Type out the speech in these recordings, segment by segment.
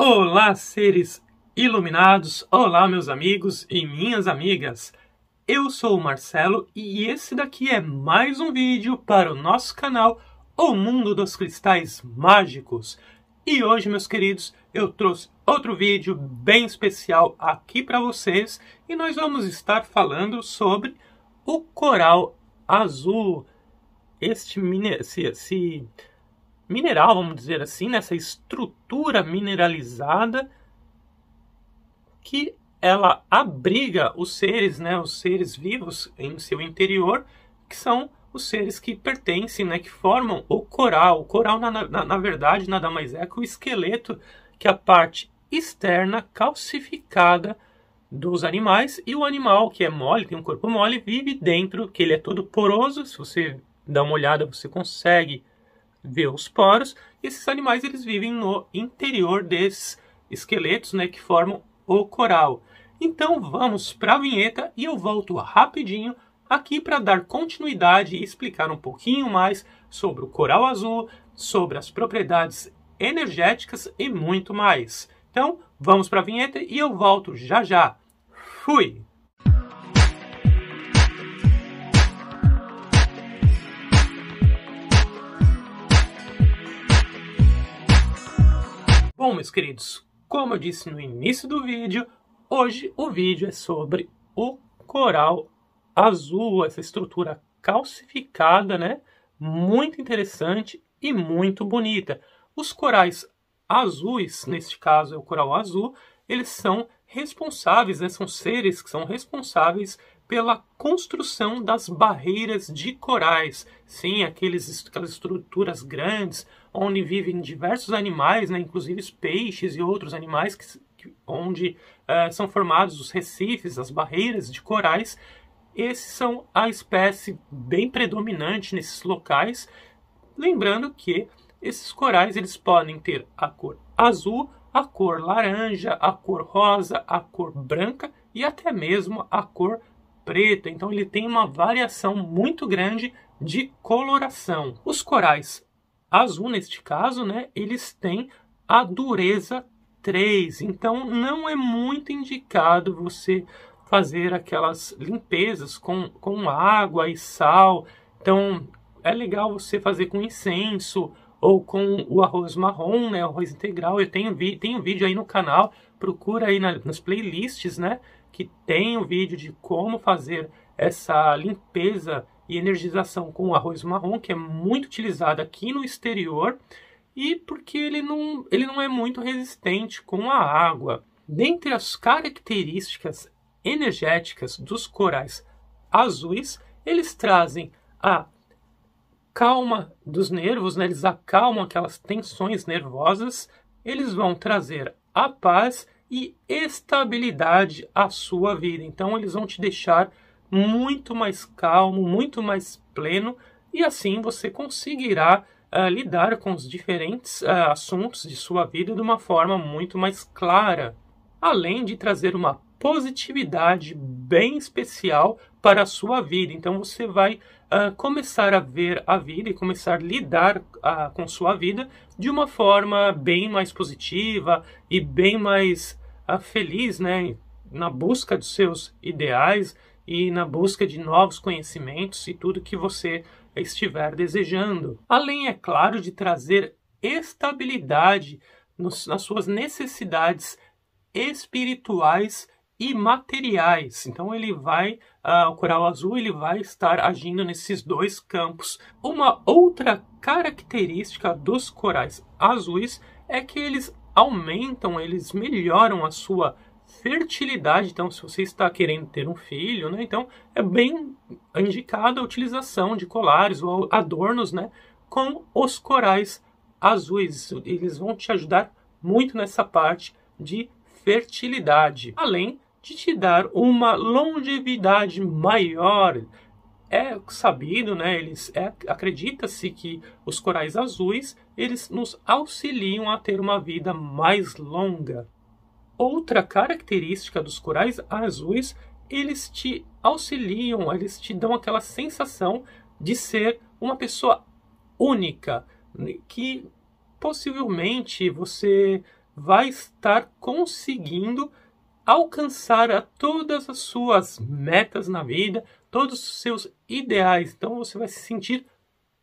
Olá, seres iluminados! Olá, meus amigos e minhas amigas! Eu sou o Marcelo e esse daqui é mais um vídeo para o nosso canal O Mundo dos Cristais Mágicos. E hoje, meus queridos, eu trouxe outro vídeo bem especial aqui para vocês e nós vamos estar falando sobre o coral azul. Este, esse, esse mineral, vamos dizer assim, nessa estrutura mineralizada que ela abriga os seres, né, os seres vivos em seu interior, que são os seres que pertencem, né, que formam o coral. O coral, na, na, na verdade, nada mais é que o esqueleto, que é a parte externa calcificada dos animais, e o animal, que é mole, tem um corpo mole, vive dentro, que ele é todo poroso. Se você dá uma olhada, você consegue vê os poros. E esses animais eles vivem no interior desses esqueletos, né, que formam o coral. Então vamos para a vinheta e eu volto rapidinho aqui para dar continuidade e explicar um pouquinho mais sobre o coral azul, sobre as propriedades energéticas e muito mais. Então, vamos para a vinheta e eu volto já já. Fui! Bom, meus queridos, como eu disse no início do vídeo, hoje o vídeo é sobre o coral azul, essa estrutura calcificada, né? Muito interessante e muito bonita. Os corais azuis, neste caso é o coral azul, eles são responsáveis, né? São seres que são responsáveis pela construção das barreiras de corais. Sim, aqueles, aquelas estruturas grandes onde vivem diversos animais, né, inclusive os peixes e outros animais, que, que onde uh, são formados os recifes, as barreiras de corais. Esses são a espécie bem predominante nesses locais. Lembrando que esses corais eles podem ter a cor azul, a cor laranja, a cor rosa, a cor branca e até mesmo a cor preta, então ele tem uma variação muito grande de coloração. Os corais azul, neste caso, né, eles têm a dureza 3, então não é muito indicado você fazer aquelas limpezas com, com água e sal. Então é legal você fazer com incenso ou com o arroz marrom, né, arroz integral. Eu tenho, vi, tenho vídeo aí no canal, procura aí na, nas playlists, né? que tem um vídeo de como fazer essa limpeza e energização com o arroz marrom, que é muito utilizado aqui no exterior, e porque ele não, ele não é muito resistente com a água. Dentre as características energéticas dos corais azuis, eles trazem a calma dos nervos, né? eles acalmam aquelas tensões nervosas, eles vão trazer a paz e estabilidade à sua vida. Então, eles vão te deixar muito mais calmo, muito mais pleno, e assim você conseguirá uh, lidar com os diferentes uh, assuntos de sua vida de uma forma muito mais clara, além de trazer uma positividade bem especial para a sua vida. Então você vai uh, começar a ver a vida e começar a lidar uh, com sua vida de uma forma bem mais positiva e bem mais uh, feliz, né? Na busca dos seus ideais e na busca de novos conhecimentos e tudo que você estiver desejando. Além, é claro, de trazer estabilidade nos, nas suas necessidades espirituais e materiais. Então ele vai, uh, o coral azul ele vai estar agindo nesses dois campos. Uma outra característica dos corais azuis é que eles aumentam, eles melhoram a sua fertilidade. Então, se você está querendo ter um filho, né, então é bem indicada a utilização de colares ou adornos, né, com os corais azuis. Eles vão te ajudar muito nessa parte de fertilidade. Além de te dar uma longevidade maior. É sabido, né? Eles é, acredita-se que os corais azuis eles nos auxiliam a ter uma vida mais longa. Outra característica dos corais azuis, eles te auxiliam, eles te dão aquela sensação de ser uma pessoa única, né, que possivelmente você vai estar conseguindo alcançar a todas as suas metas na vida, todos os seus ideais. Então você vai se sentir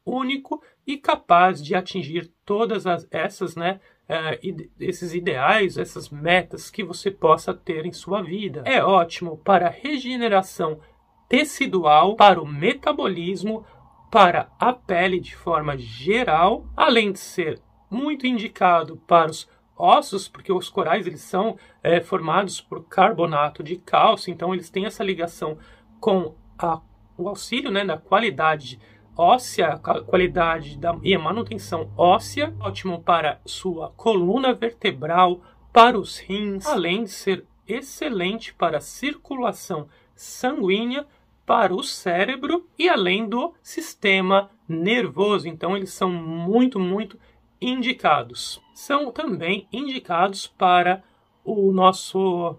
único e capaz de atingir todas as, essas, né, uh, esses ideais, essas metas que você possa ter em sua vida. É ótimo para a regeneração tecidual, para o metabolismo, para a pele de forma geral, além de ser muito indicado para os ossos, porque os corais eles são é, formados por carbonato de cálcio, então eles têm essa ligação com a, o auxílio né, da qualidade óssea, qualidade da, e a manutenção óssea, ótimo para sua coluna vertebral, para os rins, além de ser excelente para a circulação sanguínea, para o cérebro e além do sistema nervoso. Então, eles são muito, muito indicados. São também indicados para o nosso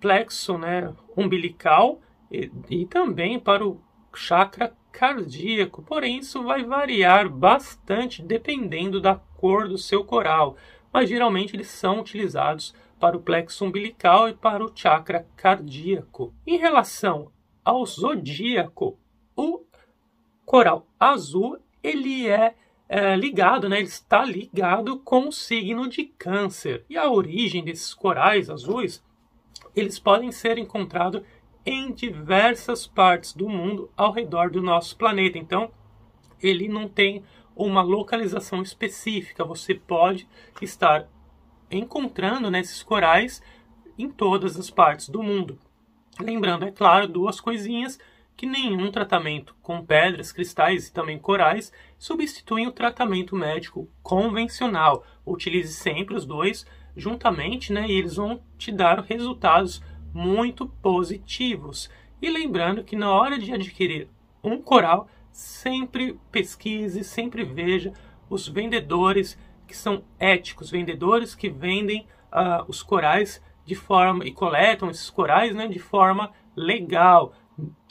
plexo né, umbilical e, e também para o chakra cardíaco, porém isso vai variar bastante dependendo da cor do seu coral, mas geralmente eles são utilizados para o plexo umbilical e para o chakra cardíaco. Em relação ao zodíaco, o coral azul ele é é, ligado, né, ele está ligado com o signo de câncer. E a origem desses corais azuis, eles podem ser encontrados em diversas partes do mundo ao redor do nosso planeta. Então, ele não tem uma localização específica. Você pode estar encontrando né, esses corais em todas as partes do mundo. Lembrando, é claro, duas coisinhas que nenhum tratamento com pedras, cristais e também corais substituem o tratamento médico convencional. Utilize sempre os dois juntamente, né? E eles vão te dar resultados muito positivos. E lembrando que na hora de adquirir um coral, sempre pesquise, sempre veja os vendedores que são éticos, vendedores que vendem uh, os corais de forma e coletam esses corais, né, de forma legal,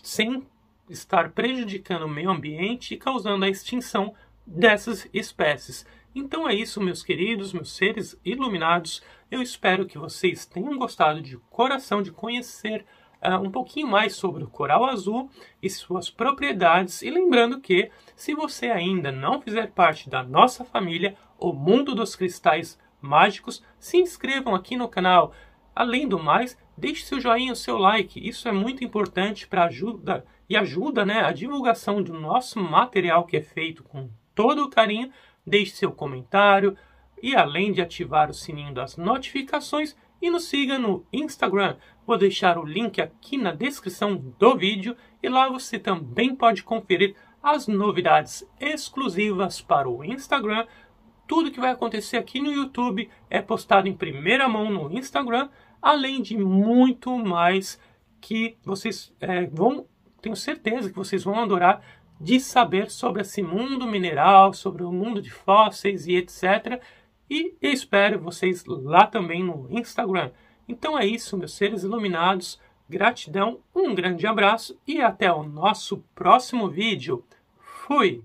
sem estar prejudicando o meio ambiente e causando a extinção dessas espécies. Então é isso, meus queridos, meus seres iluminados. Eu espero que vocês tenham gostado de coração de conhecer uh, um pouquinho mais sobre o coral azul e suas propriedades. E lembrando que, se você ainda não fizer parte da nossa família, o Mundo dos Cristais Mágicos, se inscrevam aqui no canal. Além do mais, deixe seu joinha, seu like. Isso é muito importante para ajudar e ajuda né, a divulgação do nosso material que é feito com todo o carinho. Deixe seu comentário e além de ativar o sininho das notificações e nos siga no Instagram. Vou deixar o link aqui na descrição do vídeo e lá você também pode conferir as novidades exclusivas para o Instagram. Tudo que vai acontecer aqui no YouTube é postado em primeira mão no Instagram, além de muito mais que vocês é, vão tenho certeza que vocês vão adorar de saber sobre esse mundo mineral, sobre o mundo de fósseis e etc. E espero vocês lá também no Instagram. Então é isso, meus seres iluminados. Gratidão, um grande abraço e até o nosso próximo vídeo. Fui!